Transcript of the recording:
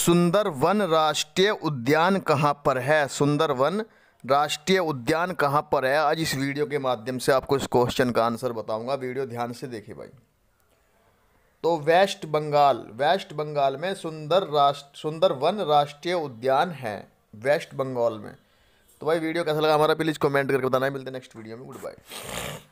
सुंदर वन राष्ट्रीय उद्यान कहाँ पर है सुंदर वन राष्ट्रीय उद्यान कहाँ पर है आज इस वीडियो के माध्यम से आपको इस क्वेश्चन का आंसर बताऊंगा वीडियो ध्यान से देखिए भाई तो वेस्ट बंगाल वेस्ट बंगाल में सुंदर राष्ट्र सुंदर वन राष्ट्रीय उद्यान है वेस्ट बंगाल में तो भाई वीडियो कैसा लगा हमारा प्लीज़ कमेंट करके बताना मिलते हैं नेक्स्ट वीडियो में गुड बाय